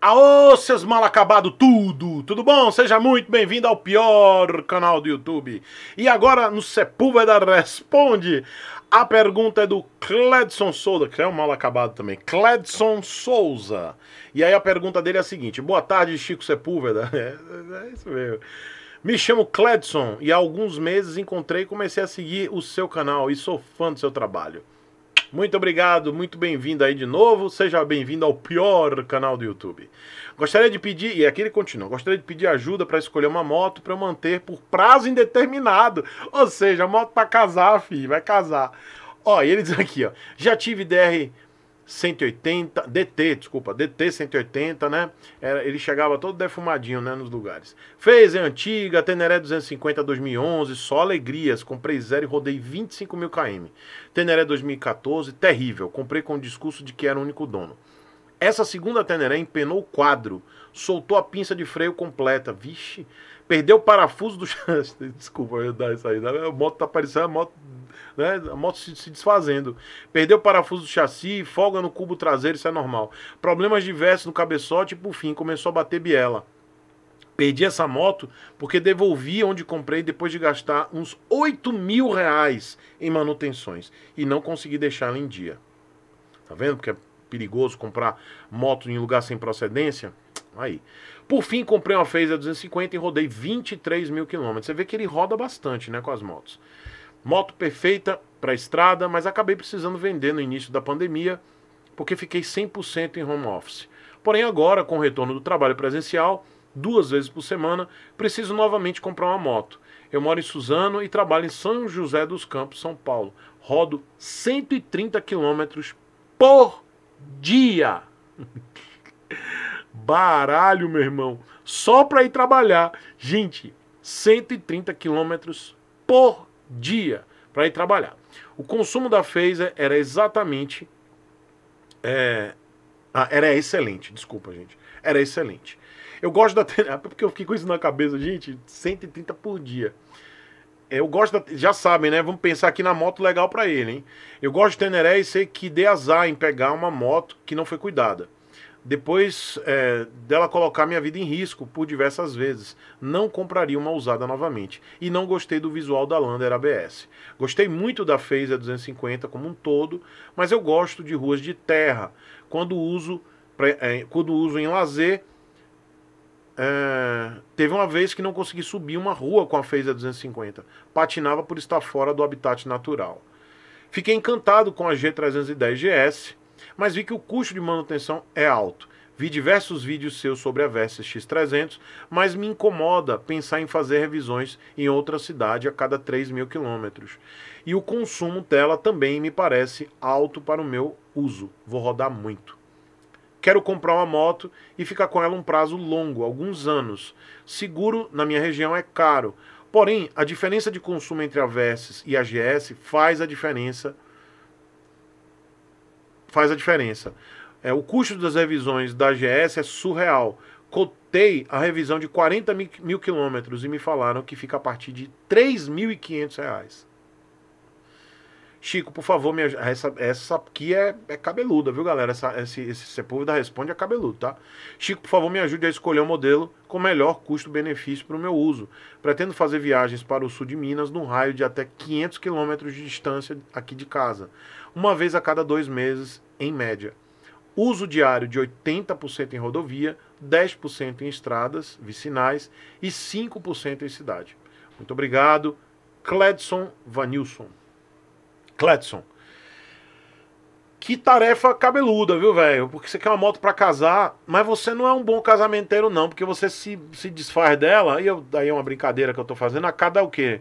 Aô, seus mal acabado tudo! Tudo bom? Seja muito bem-vindo ao pior canal do YouTube. E agora no Sepúlveda Responde, a pergunta é do Cledson Souza, que é um mal acabado também. Cledson Souza. E aí a pergunta dele é a seguinte: Boa tarde, Chico Sepúlveda. É, é isso mesmo. Me chamo Cledson e há alguns meses encontrei e comecei a seguir o seu canal e sou fã do seu trabalho. Muito obrigado, muito bem-vindo aí de novo. Seja bem-vindo ao pior canal do YouTube. Gostaria de pedir, e aqui ele continua, gostaria de pedir ajuda para escolher uma moto para manter por prazo indeterminado. Ou seja, moto para casar, filho, vai casar. Ó, e ele diz aqui, ó, já tive DR 180, DT, desculpa, DT 180, né? Era, ele chegava todo defumadinho, né, nos lugares. Fez em antiga, Teneré 250 2011, só alegrias, comprei zero e rodei 25 mil km. Teneré 2014, terrível, comprei com o discurso de que era o único dono. Essa segunda Teneré empenou o quadro, soltou a pinça de freio completa, vixe, perdeu o parafuso do... Desculpa eu dar isso aí, né? a moto tá parecendo a moto né, a moto se, se, desfazendo. Perdeu o parafuso do chassi, folga no cubo traseiro, isso é normal. Problemas diversos no cabeçote e por fim começou a bater biela. Perdi essa moto porque devolvi onde comprei depois de gastar uns 8 mil reais em manutenções e não consegui deixá-la em dia. Tá vendo? Porque é perigoso comprar moto em lugar sem procedência. Aí. Por fim, comprei uma Phaser 250 e rodei 23 mil quilômetros. Você vê que ele roda bastante né, com as motos. Moto perfeita para estrada, mas acabei precisando vender no início da pandemia, porque fiquei 100% em home office. Porém, agora, com o retorno do trabalho presencial, duas vezes por semana, preciso novamente comprar uma moto. Eu moro em Suzano e trabalho em São José dos Campos, São Paulo. Rodo 130 quilômetros por dia. Baralho, meu irmão. Só para ir trabalhar. Gente, 130 quilômetros por dia para ir trabalhar. O consumo da Pfizer era exatamente. É, ah, era excelente, desculpa, gente. Era excelente. Eu gosto da. É porque eu fiquei com isso na cabeça, gente, 130 por dia. Eu gosto da, Já sabem, né? Vamos pensar aqui na moto legal para ele, hein? Eu gosto de Teneré e sei que dê azar em pegar uma moto que não foi cuidada depois é, dela colocar minha vida em risco por diversas vezes. Não compraria uma usada novamente. E não gostei do visual da Lander ABS. Gostei muito da Phaser 250 como um todo, mas eu gosto de ruas de terra. Quando uso, é, quando uso em lazer, é, teve uma vez que não consegui subir uma rua com a Phaser 250. Patinava por estar fora do habitat natural. Fiquei encantado com a G310 GS mas vi que o custo de manutenção é alto. Vi diversos vídeos seus sobre a Versa X300, mas me incomoda pensar em fazer revisões em outra cidade a cada 3 mil quilômetros. E o consumo dela também me parece alto para o meu uso. Vou rodar muito. Quero comprar uma moto e ficar com ela um prazo longo, alguns anos. Seguro na minha região é caro. Porém, a diferença de consumo entre a Versys e a GS faz a diferença faz a diferença. É, o custo das revisões da GS é surreal. Cotei a revisão de 40 mil, quilômetros e me falaram que fica a partir de 3.500 reais. Chico, por favor, minha, essa, essa aqui é, é cabeluda, viu, galera? Essa, esse, esse Sepúlveda Responde é cabeludo, tá? Chico, por favor, me ajude a escolher um modelo com melhor custo-benefício para o meu uso. Pretendo fazer viagens para o sul de Minas num raio de até 500 quilômetros de distância aqui de casa, uma vez a cada dois meses, em média. Uso diário de 80% em rodovia, 10% em estradas vicinais e 5% em cidade. Muito obrigado, Cledson Vanilson. Cletson. Que tarefa cabeluda, viu, velho? Porque você quer uma moto para casar, mas você não é um bom casamenteiro, não, porque você se, se desfaz dela, e eu, daí é uma brincadeira que eu tô fazendo, a cada o quê?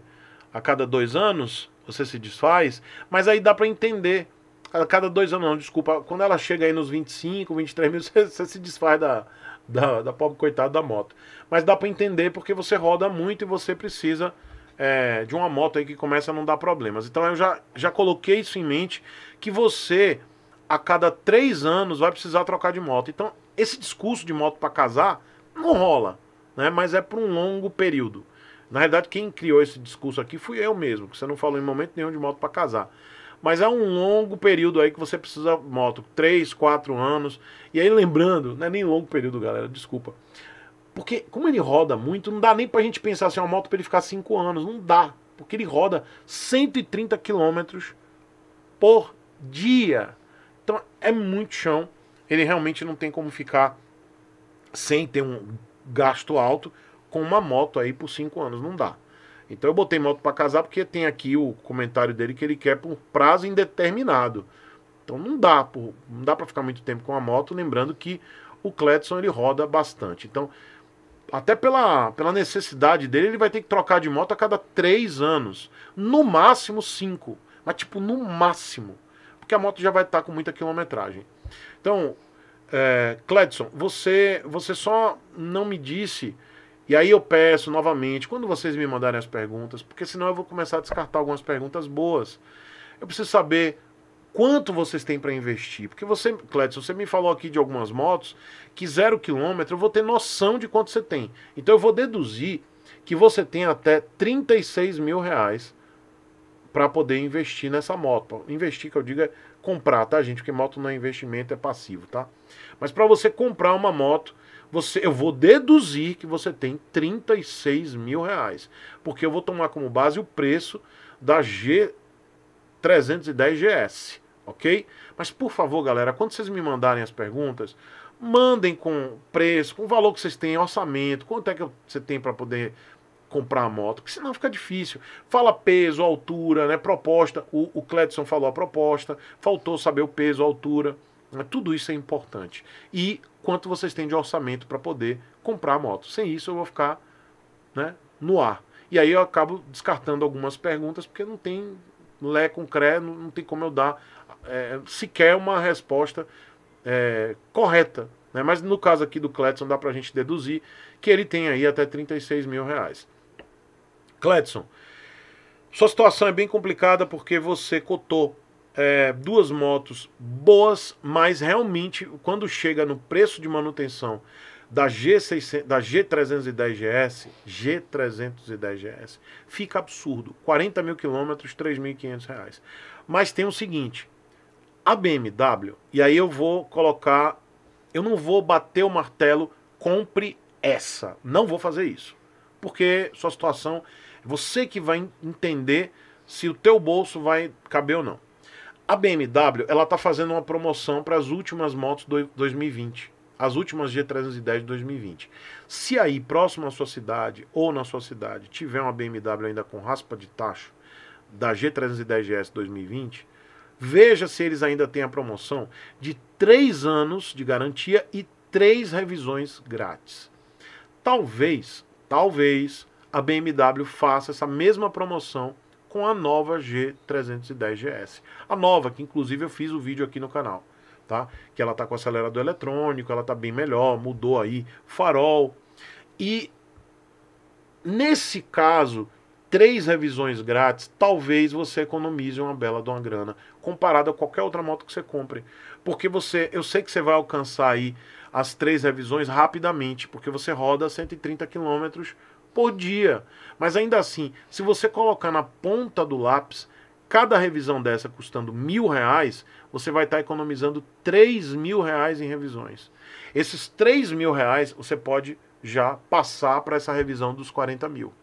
A cada dois anos você se desfaz, mas aí dá para entender. A cada dois anos, não, desculpa, quando ela chega aí nos 25, 23 mil, você, você se desfaz da, da, da pobre coitada da moto. Mas dá para entender porque você roda muito e você precisa é, de uma moto aí que começa a não dar problemas. Então eu já, já coloquei isso em mente, que você a cada três anos vai precisar trocar de moto. Então esse discurso de moto para casar não rola, né? mas é por um longo período. Na verdade, quem criou esse discurso aqui fui eu mesmo, que você não falou em momento nenhum de moto para casar. Mas é um longo período aí que você precisa moto, 3, 4 anos. E aí lembrando, não é nem longo período, galera, desculpa. Porque como ele roda muito, não dá nem pra gente pensar assim, uma moto pra ele ficar 5 anos. Não dá. Porque ele roda 130 km por dia. Então é muito chão. Ele realmente não tem como ficar sem ter um gasto alto com uma moto aí por 5 anos. Não dá. Então eu botei moto para casar porque tem aqui o comentário dele que ele quer por prazo indeterminado. Então não dá, por, não dá para ficar muito tempo com a moto, lembrando que o Cletson ele roda bastante. Então até pela, pela necessidade dele, ele vai ter que trocar de moto a cada três anos. No máximo cinco. Mas, tipo, no máximo. Porque a moto já vai estar tá com muita quilometragem. Então, é, Cledson, você, você só não me disse. E aí eu peço novamente, quando vocês me mandarem as perguntas, porque senão eu vou começar a descartar algumas perguntas boas. Eu preciso saber quanto vocês têm para investir. Porque você, Clédio, você me falou aqui de algumas motos que zero quilômetro, eu vou ter noção de quanto você tem. Então eu vou deduzir que você tem até 36 mil reais para poder investir nessa moto. Investir, que eu diga, é comprar, tá, gente? Porque moto não é investimento, é passivo, tá? Mas para você comprar uma moto, você, eu vou deduzir que você tem 36 mil reais. Porque eu vou tomar como base o preço da G310GS ok? Mas por favor, galera, quando vocês me mandarem as perguntas, mandem com preço, com o valor que vocês têm, orçamento, quanto é que você tem para poder comprar a moto, porque senão fica difícil. Fala peso, altura, né? Proposta. O, o Cledson falou a proposta, faltou saber o peso, a altura. Né? Tudo isso é importante. E quanto vocês têm de orçamento para poder comprar a moto. Sem isso eu vou ficar né, no ar. E aí eu acabo descartando algumas perguntas, porque não tem Lé com Cré, não, não tem como eu dar é, sequer uma resposta é, correta. Né? Mas no caso aqui do Cletson, dá para a gente deduzir que ele tem aí até 36 mil reais. Cletson, sua situação é bem complicada porque você cotou é, duas motos boas, mas realmente quando chega no preço de manutenção da, G600, da G310GS, G310GS, fica absurdo. 40 mil quilômetros, 3.500 reais. Mas tem o seguinte, a BMW, e aí eu vou colocar, eu não vou bater o martelo, compre essa. Não vou fazer isso. Porque sua situação, você que vai entender se o teu bolso vai caber ou não. A BMW, ela tá fazendo uma promoção para as últimas motos do 2020 as últimas G310 de 2020. Se aí, próximo à sua cidade ou na sua cidade, tiver uma BMW ainda com raspa de tacho da G310GS 2020, veja se eles ainda têm a promoção de 3 anos de garantia e 3 revisões grátis. Talvez, talvez a BMW faça essa mesma promoção com a nova G310GS. A nova, que inclusive eu fiz o vídeo aqui no canal tá? Que ela tá com acelerador eletrônico, ela tá bem melhor, mudou aí farol. E nesse caso, três revisões grátis, talvez você economize uma bela de uma grana, comparado a qualquer outra moto que você compre. Porque você, eu sei que você vai alcançar aí as três revisões rapidamente, porque você roda 130 km por dia. Mas ainda assim, se você colocar na ponta do lápis, Cada revisão dessa custando mil reais, você vai estar tá economizando três mil reais em revisões. Esses três mil reais você pode já passar para essa revisão dos 40 mil.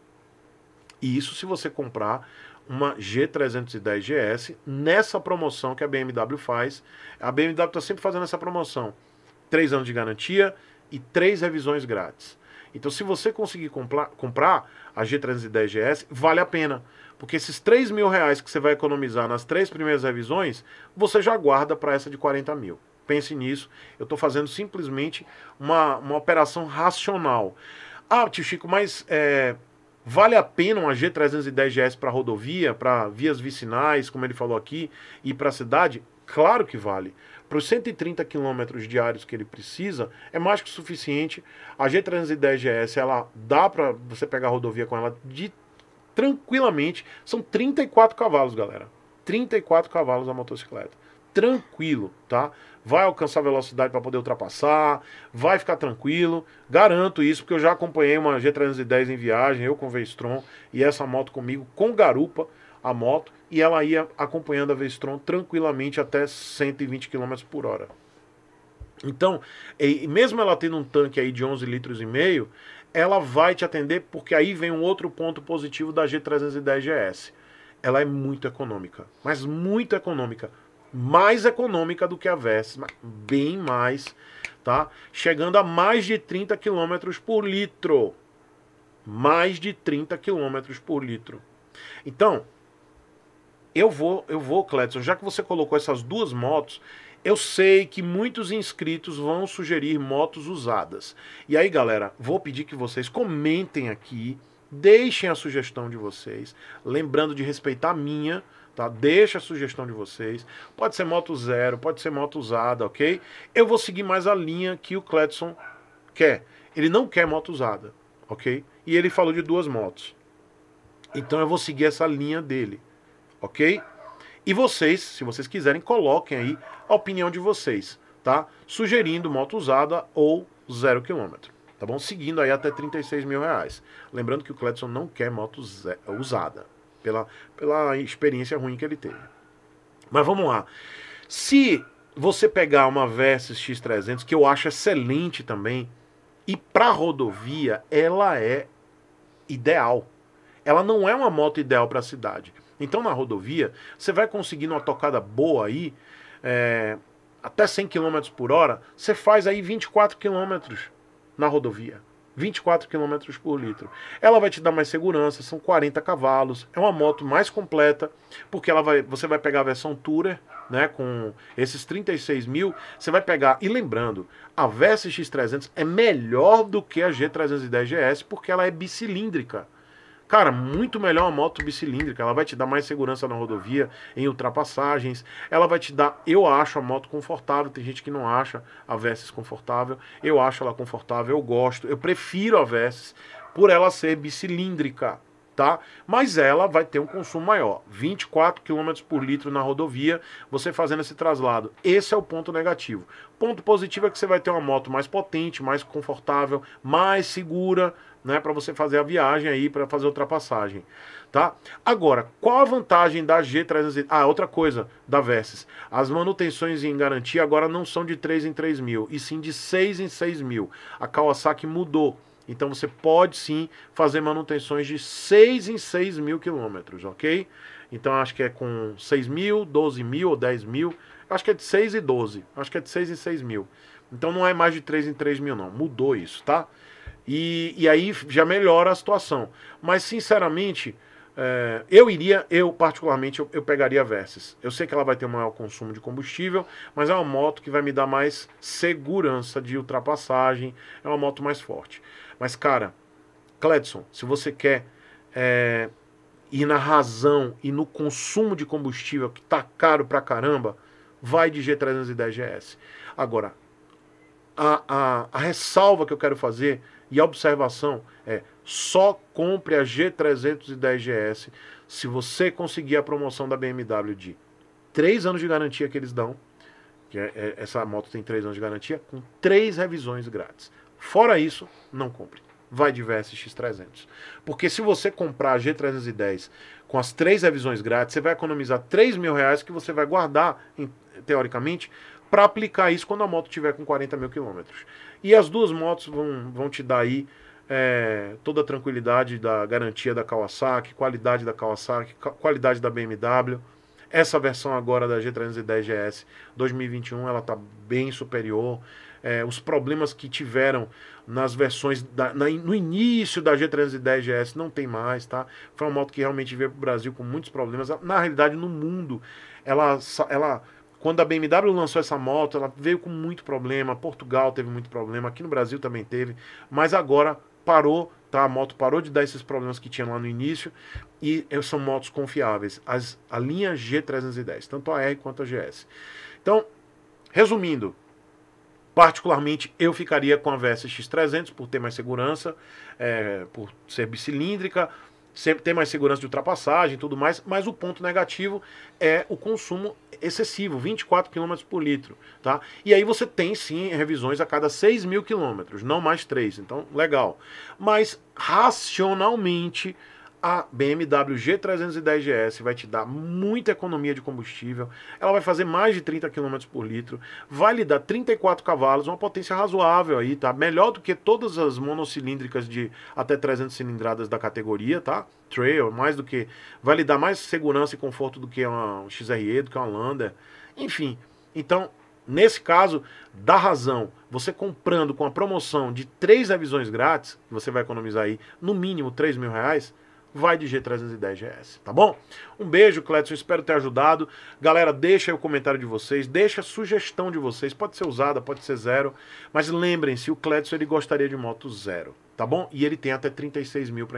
E isso se você comprar uma G310 GS nessa promoção que a BMW faz. A BMW está sempre fazendo essa promoção. três anos de garantia e três revisões grátis. Então, se você conseguir comprar, comprar a G310 GS, vale a pena. Porque esses 3 mil reais que você vai economizar nas três primeiras revisões, você já guarda para essa de 40 mil. Pense nisso. Eu estou fazendo simplesmente uma, uma operação racional. Ah, tio Chico, mas é, vale a pena uma G310GS para rodovia, para vias vicinais, como ele falou aqui, e para a cidade? Claro que vale. Para os 130 quilômetros diários que ele precisa, é mais que o suficiente. A G310GS, ela dá para você pegar a rodovia com ela de tranquilamente. São 34 cavalos, galera. 34 cavalos a motocicleta. Tranquilo, tá? Vai alcançar velocidade para poder ultrapassar, vai ficar tranquilo. Garanto isso, porque eu já acompanhei uma G310 em viagem, eu com Vestron e essa moto comigo, com garupa a moto, e ela ia acompanhando a Vestron tranquilamente até 120 km por hora. Então, e mesmo ela tendo um tanque aí de 11 litros e meio, ela vai te atender, porque aí vem um outro ponto positivo da G310GS. Ela é muito econômica, mas muito econômica. Mais econômica do que a Versa, bem mais, tá? Chegando a mais de 30 km por litro. Mais de 30 km por litro. Então, eu vou, eu vou, Cledson, já que você colocou essas duas motos, eu sei que muitos inscritos vão sugerir motos usadas. E aí, galera, vou pedir que vocês comentem aqui, deixem a sugestão de vocês, lembrando de respeitar a minha, tá? Deixa a sugestão de vocês. Pode ser moto zero, pode ser moto usada, ok? Eu vou seguir mais a linha que o Cletson quer. Ele não quer moto usada, ok? E ele falou de duas motos. Então eu vou seguir essa linha dele, ok? E vocês, se vocês quiserem, coloquem aí a opinião de vocês, tá? Sugerindo moto usada ou zero quilômetro, tá bom? Seguindo aí até 36 mil reais. Lembrando que o Cledson não quer moto usada, pela, pela experiência ruim que ele teve. Mas vamos lá. Se você pegar uma Versys X300, que eu acho excelente também, e para rodovia ela é ideal. Ela não é uma moto ideal para a cidade. Então na rodovia, você vai conseguir uma tocada boa aí, é, até 100 km por hora, você faz aí 24 km na rodovia. 24 km por litro. Ela vai te dar mais segurança, são 40 cavalos, é uma moto mais completa, porque ela vai, você vai pegar a versão Tourer, né, com esses 36 mil, você vai pegar, e lembrando, a X 300 é melhor do que a G310 GS, porque ela é bicilíndrica. Cara, muito melhor a moto bicilíndrica. Ela vai te dar mais segurança na rodovia, em ultrapassagens. Ela vai te dar, eu acho a moto confortável. Tem gente que não acha a Versys confortável. Eu acho ela confortável, eu gosto. Eu prefiro a Versys por ela ser bicilíndrica tá? Mas ela vai ter um consumo maior, 24 km por litro na rodovia, você fazendo esse traslado. Esse é o ponto negativo. Ponto positivo é que você vai ter uma moto mais potente, mais confortável, mais segura, né, para você fazer a viagem aí, para fazer a ultrapassagem, tá? Agora, qual a vantagem da G300? Ah, outra coisa da Versys. As manutenções em garantia agora não são de 3 em 3 mil, e sim de 6 em 6 mil. A Kawasaki mudou então você pode sim fazer manutenções de 6 em 6 mil quilômetros, ok? Então acho que é com 6 mil, 12 mil ou 10 mil. Acho que é de 6 e 12. Acho que é de 6 em 6 mil. Então não é mais de 3 em 3 mil, não. Mudou isso, tá? E, e aí já melhora a situação. Mas sinceramente é, eu iria, eu particularmente, eu, eu, pegaria a Versys. Eu sei que ela vai ter um maior consumo de combustível, mas é uma moto que vai me dar mais segurança de ultrapassagem, é uma moto mais forte. Mas, cara, Cledson, se você quer é, ir na razão e no consumo de combustível, que tá caro pra caramba, vai de G310 GS. Agora, a, a, a ressalva que eu quero fazer e a observação é só compre a G310GS se você conseguir a promoção da BMW de 3 anos de garantia que eles dão. Que é, é, essa moto tem 3 anos de garantia, com 3 revisões grátis. Fora isso, não compre. Vai de VSX300. Porque se você comprar a G310 com as 3 revisões grátis, você vai economizar 3 mil reais que você vai guardar, em, teoricamente, para aplicar isso quando a moto tiver com 40 mil quilômetros. E as duas motos vão, vão te dar aí é, toda a tranquilidade da garantia da Kawasaki, qualidade da Kawasaki, qualidade da BMW. Essa versão agora da G310 GS 2021 ela está bem superior. É, os problemas que tiveram nas versões da, na, no início da G310 GS não tem mais, tá? Foi uma moto que realmente veio para o Brasil com muitos problemas. Na realidade, no mundo, ela, ela quando a BMW lançou essa moto, ela veio com muito problema. Portugal teve muito problema, aqui no Brasil também teve, mas agora parou, tá? A moto parou de dar esses problemas que tinha lá no início e eh, são motos confiáveis, as, a linha G310, tanto a R quanto a GS. Então, resumindo, Particularmente, eu ficaria com a Versa X300 por ter mais segurança, é, por ser bicilíndrica, sempre tem mais segurança de ultrapassagem e tudo mais, mas o ponto negativo é o consumo excessivo, 24 km por litro, tá? E aí você tem sim revisões a cada 6 mil quilômetros, não mais 3, então legal. Mas racionalmente a BMW G310GS vai te dar muita economia de combustível, ela vai fazer mais de 30 km por litro, vai lhe dar 34 cavalos, uma potência razoável aí, tá? Melhor do que todas as monocilíndricas de até 300 cilindradas da categoria, tá? Trail, mais do que... vai lhe dar mais segurança e conforto do que uma XRE, do que uma Lander, enfim. Então, Nesse caso, dá razão. Você comprando com a promoção de três revisões grátis, você vai economizar aí no mínimo 3 mil reais, vai de G310GS, tá bom? Um beijo, Cletson, espero ter ajudado. Galera, deixa aí o comentário de vocês, deixa a sugestão de vocês, pode ser usada, pode ser zero, mas lembrem-se, o Cletson ele gostaria de moto zero, tá bom? E ele tem até 36 mil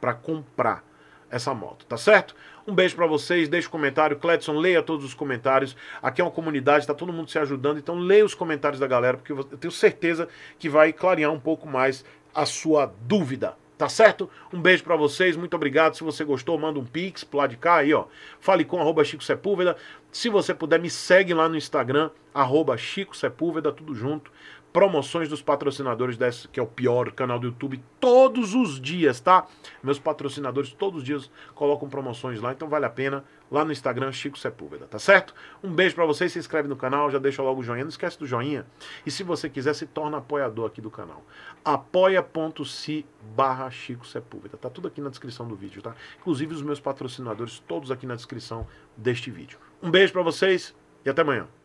para comprar essa moto, tá certo? Um beijo para vocês, deixe um comentário, Cletson, leia todos os comentários. Aqui é uma comunidade, tá todo mundo se ajudando, então leia os comentários da galera, porque eu tenho certeza que vai clarear um pouco mais a sua dúvida, Tá certo? Um beijo para vocês, muito obrigado. Se você gostou, manda um pix pro lado de cá aí, ó. Fale com arroba Chico Sepúlveda. Se você puder, me segue lá no Instagram, arroba Chico Sepúlveda, tudo junto. Promoções dos patrocinadores desse, que é o pior canal do YouTube. Todo todos os dias, tá? Meus patrocinadores todos os dias colocam promoções lá, então vale a pena. Lá no Instagram, Chico Sepúlveda, tá certo? Um beijo para vocês, se inscreve no canal, já deixa logo o joinha, não esquece do joinha. E se você quiser, se torna apoiador aqui do canal. apoia.se barra Chico Sepúlveda, tá tudo aqui na descrição do vídeo, tá? Inclusive os meus patrocinadores, todos aqui na descrição deste vídeo. Um beijo para vocês e até amanhã.